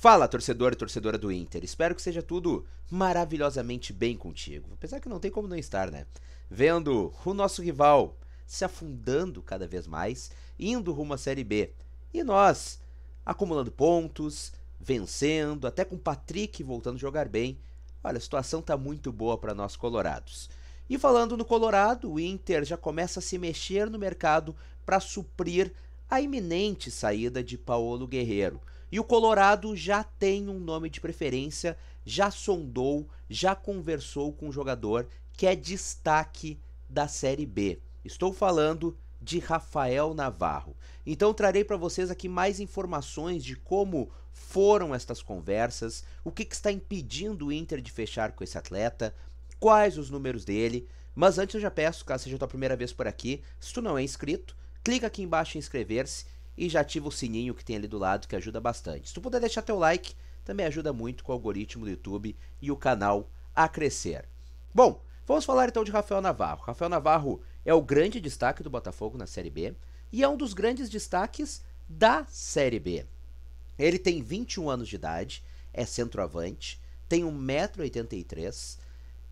Fala, torcedor e torcedora do Inter. Espero que seja tudo maravilhosamente bem contigo. Apesar que não tem como não estar, né? Vendo o nosso rival se afundando cada vez mais, indo rumo à Série B. E nós acumulando pontos, vencendo, até com o Patrick voltando a jogar bem. Olha, a situação tá muito boa para nós colorados. E falando no Colorado, o Inter já começa a se mexer no mercado para suprir a iminente saída de Paulo Guerreiro. E o Colorado já tem um nome de preferência, já sondou, já conversou com um jogador que é destaque da Série B. Estou falando de Rafael Navarro. Então trarei para vocês aqui mais informações de como foram estas conversas, o que, que está impedindo o Inter de fechar com esse atleta, quais os números dele. Mas antes eu já peço, caso seja a tua primeira vez por aqui, se tu não é inscrito, clica aqui embaixo em inscrever-se e já ativa o sininho que tem ali do lado que ajuda bastante. Se tu puder deixar teu like, também ajuda muito com o algoritmo do YouTube e o canal a crescer. Bom, vamos falar então de Rafael Navarro. Rafael Navarro é o grande destaque do Botafogo na Série B e é um dos grandes destaques da Série B. Ele tem 21 anos de idade, é centroavante, tem 1,83m.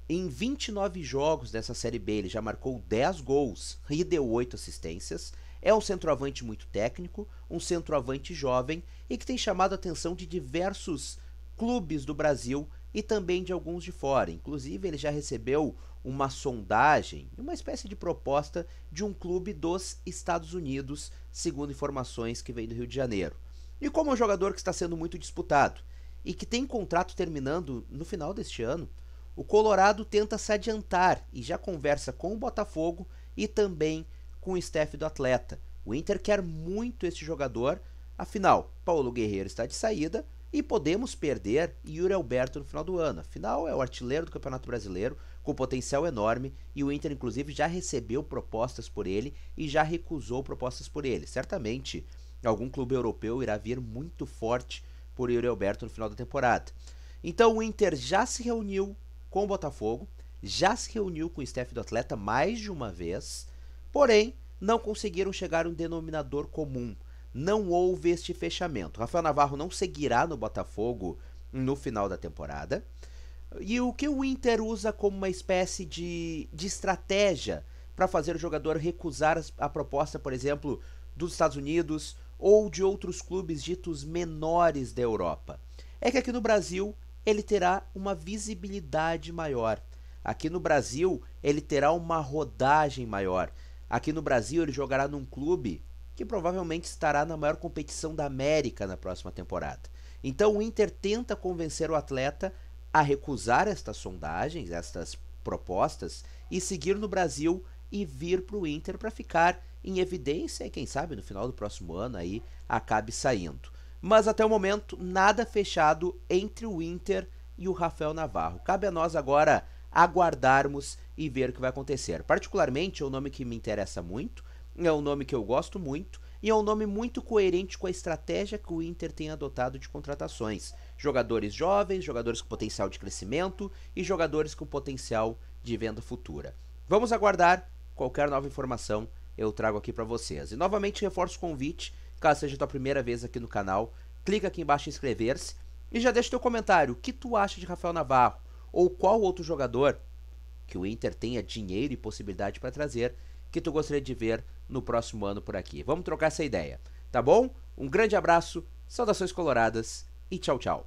Em 29 jogos dessa Série B, ele já marcou 10 gols e deu 8 assistências. É um centroavante muito técnico, um centroavante jovem e que tem chamado a atenção de diversos clubes do Brasil e também de alguns de fora. Inclusive, ele já recebeu uma sondagem, uma espécie de proposta de um clube dos Estados Unidos, segundo informações que vem do Rio de Janeiro. E como é um jogador que está sendo muito disputado e que tem contrato terminando no final deste ano, o Colorado tenta se adiantar e já conversa com o Botafogo e também com o staff do atleta. O Inter quer muito esse jogador, afinal, Paulo Guerreiro está de saída e podemos perder Yuri Alberto no final do ano. Afinal, é o artilheiro do Campeonato Brasileiro, com potencial enorme, e o Inter, inclusive, já recebeu propostas por ele e já recusou propostas por ele. Certamente, algum clube europeu irá vir muito forte por Yuri Alberto no final da temporada. Então, o Inter já se reuniu com o Botafogo, já se reuniu com o staff do atleta mais de uma vez Porém, não conseguiram chegar a um denominador comum. Não houve este fechamento. Rafael Navarro não seguirá no Botafogo no final da temporada. E o que o Inter usa como uma espécie de, de estratégia para fazer o jogador recusar a proposta, por exemplo, dos Estados Unidos ou de outros clubes ditos menores da Europa. É que aqui no Brasil ele terá uma visibilidade maior. Aqui no Brasil ele terá uma rodagem maior. Aqui no Brasil, ele jogará num clube que provavelmente estará na maior competição da América na próxima temporada. Então o Inter tenta convencer o atleta a recusar estas sondagens, estas propostas e seguir no Brasil e vir para o Inter para ficar em evidência e quem sabe no final do próximo ano aí acabe saindo. Mas até o momento nada fechado entre o Inter e o Rafael Navarro. Cabe a nós agora aguardarmos e ver o que vai acontecer. Particularmente, é um nome que me interessa muito, é um nome que eu gosto muito e é um nome muito coerente com a estratégia que o Inter tem adotado de contratações. Jogadores jovens, jogadores com potencial de crescimento e jogadores com potencial de venda futura. Vamos aguardar qualquer nova informação eu trago aqui para vocês. E novamente reforço o convite, caso seja a tua primeira vez aqui no canal, clica aqui embaixo em inscrever-se e já deixa teu comentário. O que tu acha de Rafael Navarro? Ou qual outro jogador que o Inter tenha dinheiro e possibilidade para trazer que tu gostaria de ver no próximo ano por aqui? Vamos trocar essa ideia, tá bom? Um grande abraço, saudações coloradas e tchau, tchau.